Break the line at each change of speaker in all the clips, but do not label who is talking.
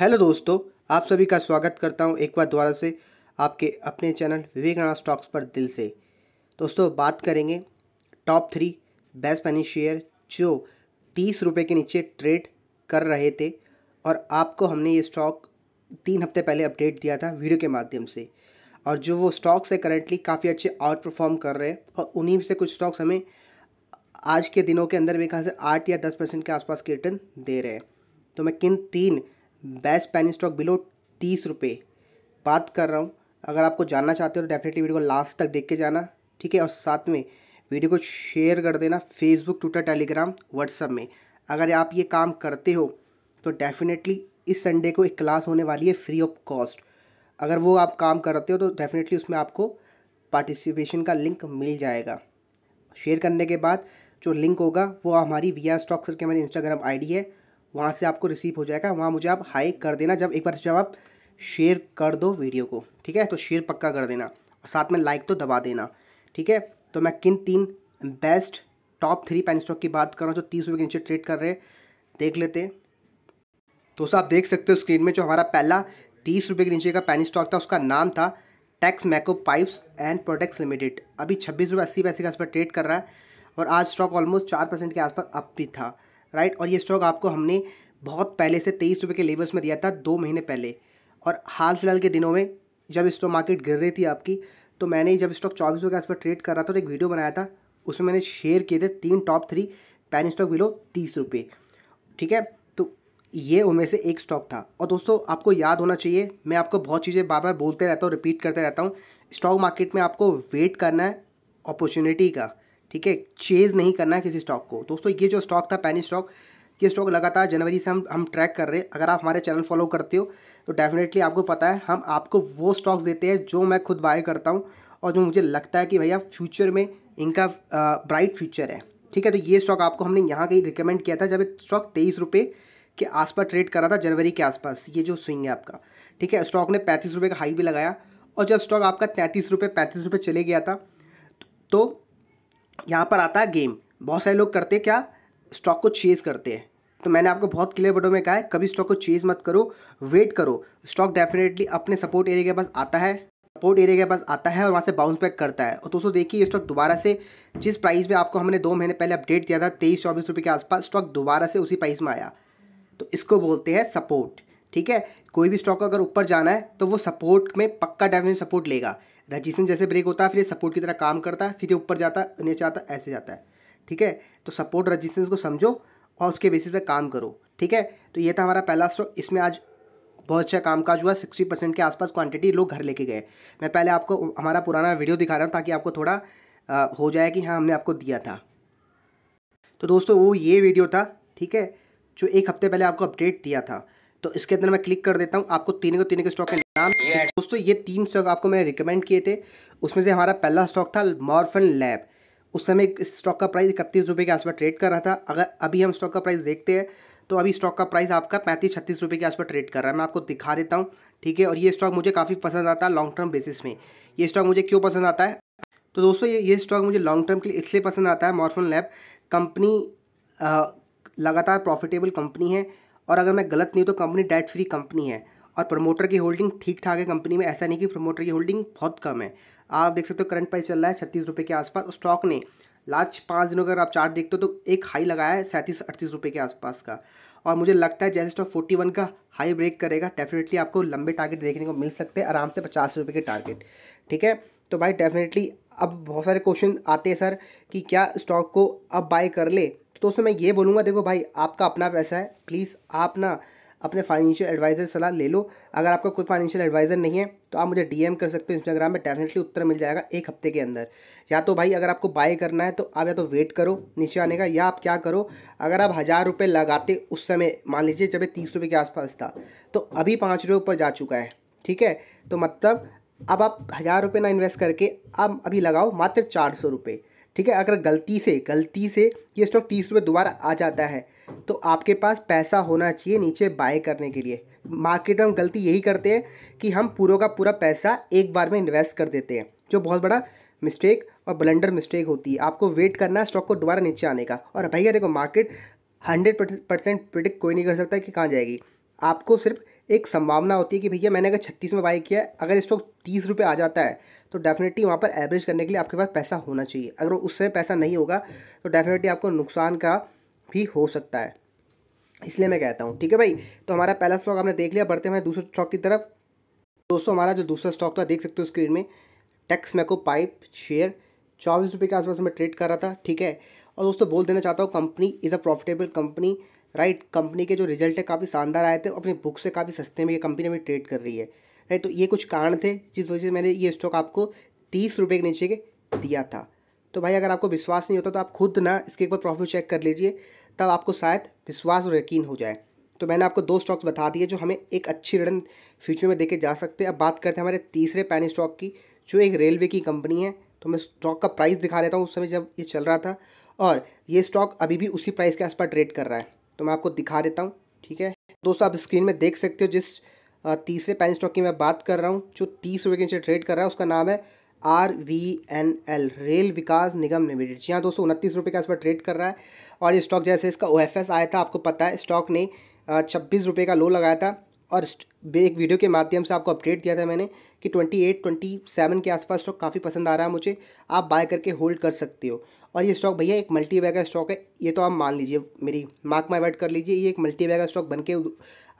hello दोस्तों आप सभी का स्वागत करता हूं एक बार दोबारा से आपके अपने चैनल विवेकानंद स्टॉक्स पर दिल से दोस्तों बात करेंगे top three best money share जो तीस रुपये के नीचे ट्रेड कर रहे थे और आपको हमने ये स्टॉक तीन हफ्ते पहले अपडेट दिया था वीडियो के माध्यम से और जो वो स्टॉक्स है करेंटली काफ़ी अच्छे आउट परफॉर्म कर रहे हैं और उन्हीं से कुछ स्टॉक्स हमें आज के दिनों के अंदर मेरे ख्याल से आठ या दस परसेंट के आसपास के रिटर्न दे रहे हैं तो मैं किन तीन बेस्ट पेन स्टॉक बिलो तीस रुपये बात कर रहा हूँ अगर आपको जानना चाहते हो तो डेफिनेटली वीडियो को लास्ट तक देख के जाना ठीक है और साथ में वीडियो को शेयर कर देना फेसबुक ट्विटर टेलीग्राम व्हाट्सअप में अगर आप ये काम करते हो तो डेफिनेटली इस संडे को एक क्लास होने वाली है फ्री ऑफ कॉस्ट अगर वो आप काम करते हो तो डेफिनेटली उसमें आपको पार्टिसिपेशन का लिंक मिल जाएगा शेयर करने के बाद जो लिंक होगा वो हमारी वी आर स्टॉक के हमारी इंस्टाग्राम आईडी है वहाँ से आपको रिसीव हो जाएगा वहाँ मुझे आप हाई कर देना जब एक बार जब आप शेयर कर दो वीडियो को ठीक है तो शेयर पक्का कर देना और साथ में लाइक तो दबा देना ठीक है तो मैं किन तीन best top three penny stock की बात कर रहा हूँ जो तीस रुपये के नीचे ट्रेड कर रहे देख लेते तो आप देख सकते हो स्क्रीन में जो हमारा पहला तीस रुपये के नीचे का पैन स्टॉक था उसका नाम था Texmo pipes and products limited अभी छब्बीस रुपये अस्सी पैसे का इस पर ट्रेड कर रहा है और आज स्टॉक ऑलमोस्ट चार परसेंट के आसपास अप भी था राइट और ये स्टॉक आपको हमने बहुत पहले से तेईस रुपये के लेवल्स में दिया था दो महीने पहले और हाल फिलहाल के दिनों में जब स्टॉक मार्केट गिर रही थी आपकी तो मैंने जब स्टॉक चौबीस के आसपास ट्रेड कर रहा था तो एक वीडियो बनाया था उसमें मैंने शेयर किए थे तीन top three penny stock below तीस रुपये ठीक है तो ये उनमें से एक स्टॉक था और दोस्तों आपको याद होना चाहिए मैं आपको बहुत चीज़ें बार बार बोलते रहता हूँ रिपीट करते रहता हूँ स्टॉक मार्केट में आपको वेट करना है अपॉर्चुनिटी का ठीक है चेज़ नहीं करना है किसी स्टॉक को दोस्तों ये जो स्टॉक था पैनी स्टॉक ये स्टॉक लगातार जनवरी से हम हम ट्रैक कर रहे हैं अगर आप हमारे चैनल फॉलो करते हो तो डेफिनेटली आपको पता है हम आपको वो स्टॉक्स देते हैं जो मैं खुद बाय करता हूँ और जो मुझे लगता है कि भैया फ्यूचर में इनका ब्राइट फ्यूचर है ठीक है तो ये स्टॉक आपको हमने यहाँ कहीं रिकमेंड किया था जब स्टॉक तेईस रुपये के आसपास ट्रेड करा था जनवरी के आसपास ये जो स्विंग है आपका ठीक है स्टॉक ने पैंतीस रुपये का हाई भी लगाया और जब स्टॉक आपका तैंतीस रुपये पैंतीस रुपये चले गया था तो यहाँ पर आता है गेम बहुत सारे लोग करते क्या स्टॉक को चेज़ करते हैं तो मैंने आपको बहुत क्लियर वर्डों में कहा है कभी स्टॉक को चेज़ मत करो वेट करो स्टॉक डेफिनेटली अपने सपोर्ट एरिया के पास आता है सपोर्ट एरिया के पास आता है और वहाँ से बाउंस बैक करता है और दोस्तों देखिए स्टॉक दोबारा से जिस प्राइस में आपको हमने दो महीने पहले अपडेट दिया था तेईस चौबीस रुपये के आसपास स्टॉक दोबारा से उसी प्राइस में आया तो इसको बोलते हैं सपोर्ट ठीक है कोई भी स्टॉक अगर ऊपर जाना है तो वो सपोर्ट में पक्का डेफिनेट सपोर्ट लेगा रजिस्टेंस जैसे ब्रेक होता है फिर ये सपोर्ट की तरह काम करता है फिर ये ऊपर जाता है नीचे आता ऐसे जाता है ठीक है तो सपोर्ट रजिस्टेंस को समझो और उसके बेसिस पे काम करो ठीक है तो ये था हमारा पहला स्टॉक इसमें आज बहुत अच्छा कामकाज हुआ सिक्सटी परसेंट के आसपास क्वांटिटी लोग घर लेके गए मैं पहले आपको हमारा पुराना वीडियो दिखा रहा हूँ ताकि आपको थोड़ा आ, हो जाए कि हाँ हमने आपको दिया था तो दोस्तों वो ये वीडियो था ठीक है जो एक हफ्ते पहले आपको अपडेट दिया था तो इसके अंदर मैं क्लिक कर देता हूँ आपको तीनों को तीनों के स्टॉक के नाम दोस्तों ये तीन स्टॉक आपको मैंने रिकमेंड किए थे उसमें से हमारा पहला स्टॉक था मॉर्फन लैब उस समय इस स्टॉक का प्राइस इकतीस रुपये के आसपास ट्रेड कर रहा था अगर अभी हम स्टॉक का प्राइस देखते हैं तो अभी स्टॉक का प्राइस आपका पैंतीस छत्तीस रुपये के आसपास ट्रेड कर रहा है मैं आपको दिखा देता हूँ ठीक है और ये स्टॉक मुझे काफ़ी पसंद आता है लॉन्ग टर्म बेसिस में ये स्टॉक मुझे क्यों पसंद आता है तो दोस्तों ये ये स्टॉक मुझे लॉन्ग टर्म के लिए इसलिए पसंद आता है मॉर्फन लैब कंपनी लगातार प्रॉफिटेबल कंपनी है और अगर मैं गलत नहीं हूँ तो कंपनी डेट फ्री कंपनी है और प्रमोटर की होल्डिंग ठीक ठाक है कंपनी में ऐसा नहीं कि प्रमोटर की होल्डिंग बहुत कम है आप देख सकते हो करंट प्राइस चल रहा है छत्तीस रुपये के आसपास स्टॉक ने लास्ट पाँच दिनों का अगर आप चार्ट देखते हो तो एक हाई लगाया है सैंतीस अड़तीस रुपये के आसपास का और मुझे लगता है जैसे स्टॉक फोर्टी वन का हाई ब्रेक करेगा डेफिनेटली आपको लंबे टारगेट देखने को मिल सकते हैं आराम से पचास रुपये के टारगेट ठीक है तो भाई डेफिनेटली अब बहुत सारे क्वेश्चन आते हैं सर कि क्या स्टॉक को अब बाय कर ले तो दोस्तों मैं ये बोलूँगा देखो भाई आपका अपना पैसा है प्लीज़ आप ना अपने फाइनेंशियल एडवाइज़र सलाह ले लो अगर आपका कोई फाइनेंशियल एडवाइज़र नहीं है तो आप मुझे डीएम कर सकते हो इंस्टाग्राम में डेफिनेटली उत्तर मिल जाएगा एक हफ्ते के अंदर या तो भाई अगर आपको बाय करना है तो आप या तो वेट करो नीचे आने का या आप क्या करो अगर आप हज़ार रुपये लगाते उस समय मान लीजिए जब ये तीस रुपये के आसपास था तो अभी पाँच रुपये ऊपर जा चुका है ठीक है तो मतलब अब आप हज़ार रुपये ना इन्वेस्ट करके आप अभी लगाओ मात्र चार सौ रुपये ठीक है अगर गलती से गलती से ये स्टॉक तीस रुपये दोबारा आ जाता है तो आपके पास पैसा होना चाहिए नीचे बाय करने के लिए मार्केट में हम गलती यही करते हैं कि हम पूरा का पूरा पैसा एक बार में इन्वेस्ट कर देते हैं जो बहुत बड़ा मिस्टेक और ब्लेंडर मिस्टेक होती है आपको वेट करना है स्टॉक को दोबारा नीचे आने का और भैया देखो मार्केट हंड्रेड परसेंट प्रिडिक्ट कोई नहीं कर सकता कि कहाँ जाएगी आपको सिर्फ एक संभावना होती है कि भैया मैंने अगर छत्तीस में बाई किया अगर स्टॉक तीस रुपये आ जाता है तो डेफिनेटली वहाँ पर एवरेज करने के लिए आपके पास पैसा होना चाहिए अगर उससे पैसा नहीं होगा तो डेफिनेटली आपको नुकसान का भी हो सकता है इसलिए मैं कहता हूँ ठीक है भाई तो हमारा पहला स्टॉक आपने देख लिया बढ़ते हैं दूसरे स्टॉक की तरफ दोस्तों हमारा जो दूसरा स्टॉक था देख सकते हो स्क्रीन में टैक्स मैको पाइप शेयर चौबीस रुपये के आसपास मैं ट्रेड कर रहा था ठीक है और दोस्तों बोल देना चाहता हूँ company is a profitable company right company के जो रिजल्ट है काफ़ी शानदार आए थे अपनी बुक से काफ़ी सस्ते में ये कंपनी अभी ट्रेड कर रही है है तो ये कुछ कारण थे जिस वजह से मैंने ये स्टॉक आपको तीस रुपये के नीचे के दिया था तो भाई अगर आपको विश्वास नहीं होता तो आप खुद ना इसके एक बार प्रॉफिट चेक कर लीजिए तब आपको शायद विश्वास और यकीन हो जाए तो मैंने आपको दो स्टॉक्स बता दिए जो हमें एक अच्छी रिटर्न फ्यूचर में देखे जा सकते हैं अब बात करते हैं हमारे तीसरे पैन स्टॉक की जो एक रेलवे की कंपनी है तो मैं स्टॉक का प्राइस दिखा देता हूँ उस समय जब ये चल रहा था और ये स्टॉक अभी भी उसी प्राइस के आसपास ट्रेड कर रहा है तो मैं आपको दिखा देता हूँ ठीक है दोस्तों आप स्क्रीन में देख सकते हो जिस तीसरे पैन स्टॉक की मैं बात कर रहा हूँ जो तीस रुपये के नीचे ट्रेड कर रहा है उसका नाम है R V N L Rail Vikas Nigam limited जी हाँ दोस्तों उनतीस रुपये का इस पर ट्रेड कर रहा है और ये स्टॉक जैसे इसका ओ एफ एस आया था आपको पता है स्टॉक ने छब्बीस रुपये का लो लगाया था और एक वीडियो के माध्यम से आपको अपडेट दिया था मैंने कि ट्वेंटी एट ट्वेंटी सेवन के आसपास स्टॉक काफ़ी पसंद आ रहा है मुझे आप बाय करके होल्ड कर सकते हो और ये स्टॉक भैया एक मल्टी बैग स्टॉक है ये तो आप मान लीजिए मेरी मार्क माई वर्ड कर लीजिए ये एक मल्टी बैग स्टॉक बन के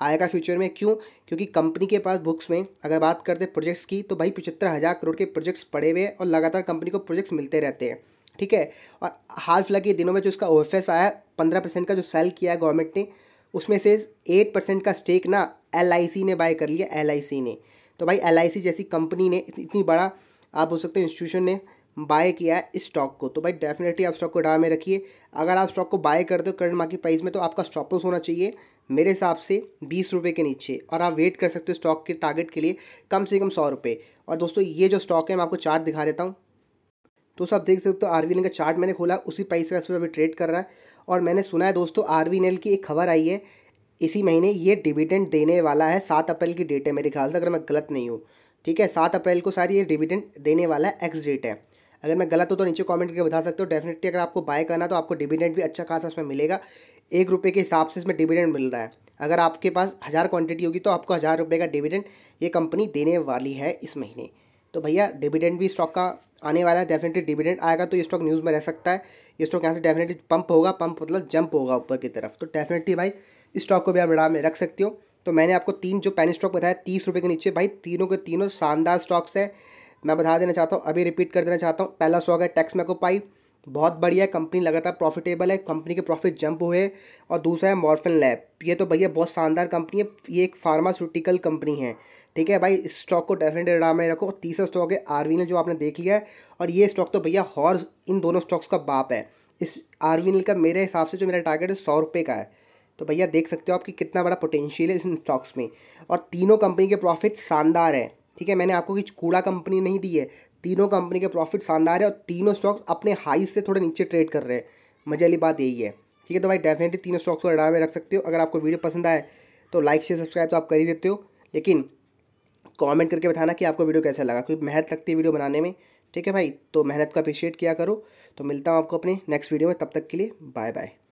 आएगा फ्यूचर में क्यों क्योंकि कंपनी के पास बुक्स में अगर बात करते प्रोजेक्ट्स की तो भाई पचहत्तर हज़ार करोड़ के प्रोजेक्ट्स पड़े हुए और लगातार कंपनी को प्रोजेक्ट्स मिलते रहते हैं ठीक है और हाल फिलहाल के दिनों में जो उसका ओ आया है पंद्रह परसेंट का जो सेल किया है गवर्नमेंट ने उसमें से एट परसेंट का स्टेक ना एल ने बाय कर लिया एल ने तो भाई एल जैसी कंपनी ने इतनी बड़ा आप बोल सकते हैं इंस्टीट्यूशन ने बाय किया है इस स्टॉक को तो भाई डेफिनेटली आप स्टॉक को डाव में रखिए अगर आप स्टॉक को बाय कर दो करंट मार्केट प्राइस में तो आपका स्टॉप लॉस होना चाहिए मेरे हिसाब से बीस रुपये के नीचे और आप वेट कर सकते हो स्टॉक के टारगेट के लिए कम से कम सौ रुपये और दोस्तों ये जो स्टॉक है मैं आपको चार्ट दिखा देता हूँ तो आप देख सकते हो आर तो का चार्ट मैंने खोला उसी प्राइस का इस अभी ट्रेड कर रहा है और मैंने सुना है दोस्तों आर की एक खबर आई है इसी महीने ये डिविडेंड देने वाला है सात अप्रैल की डेट है मेरे ख्याल से अगर मैं गलत नहीं हूँ ठीक है सात अप्रैल को शायद ये डिविडेंड देने वाला है एक्स डेट है अगर मैं गलत हो तो नीचे कमेंट करके बता सकते हो डेफिनेटली अगर आपको बाय करना तो आपको डिविडेंड भी अच्छा खासा उसमें मिलेगा एक रुपये के हिसाब से इसमें डिविडेंड मिल रहा है अगर आपके पास हज़ार क्वांटिटी होगी तो आपको हज़ार रुपये का डिविडेंड ये कंपनी देने वाली है इस महीने तो भैया डिविडेंड भी स्टॉक का आने वाला है डेफिनेटली डिविडेंड आएगा तो ये स्टॉक न्यूज़ में रह सकता है ये स्टॉक यहाँ से डेफिनेटली पंप होगा पंप मतलब जंप होगा ऊपर की तरफ तो डेफिनेटली भाई इस स्टॉक को भी आप बढ़ा में रख सकते हो तो मैंने आपको तीन जो पैन स्टॉक बताया तीस रुपये के नीचे भाई तीनों के तीनों शानदार स्टॉक्स है मैं बता देना चाहता हूँ अभी रिपीट कर देना चाहता हूँ पहला स्टॉक है टैक्स पाइप बहुत बढ़िया कंपनी लगातार प्रॉफिटेबल है कंपनी के प्रॉफिट जंप हुए और दूसरा है मॉर्फिन लैब ये तो भैया बहुत शानदार कंपनी है ये एक फार्मास्यूटिकल कंपनी है ठीक है भाई इस स्टॉक को डेफिनेटली राम में रखो तीसरा स्टॉक है आरवीनल जो आपने देख लिया है और ये स्टॉक तो भैया हॉर्स इन दोनों स्टॉक्स का बाप है इस आरवीनल का मेरे हिसाब से जो मेरा टारगेट है सौ रुपये का है तो भैया देख सकते हो आपकी कितना बड़ा पोटेंशियल है इस स्टॉक्स में और तीनों कंपनी के प्रॉफिट शानदार है ठीक है मैंने आपको कुछ कूड़ा कंपनी नहीं दी है तीनों कंपनी के प्रॉफिट शानदार है और तीनों स्टॉक्स अपने हाई से थोड़े नीचे ट्रेड कर रहे हैं मजे वाली बात यही है ठीक है तो भाई डेफिनेटली तीनों स्टॉक्स को अडाव में रख सकते हो अगर आपको वीडियो पसंद आए तो लाइक शेयर सब्सक्राइब तो आप कर ही देते हो लेकिन कमेंट करके बताना कि आपको वीडियो कैसा लगा क्योंकि मेहनत लगती है वीडियो बनाने में ठीक है भाई तो मेहनत को अप्रिशिएट किया करो तो मिलता हूँ आपको अपने नेक्स्ट वीडियो में तब तक के लिए बाय बाय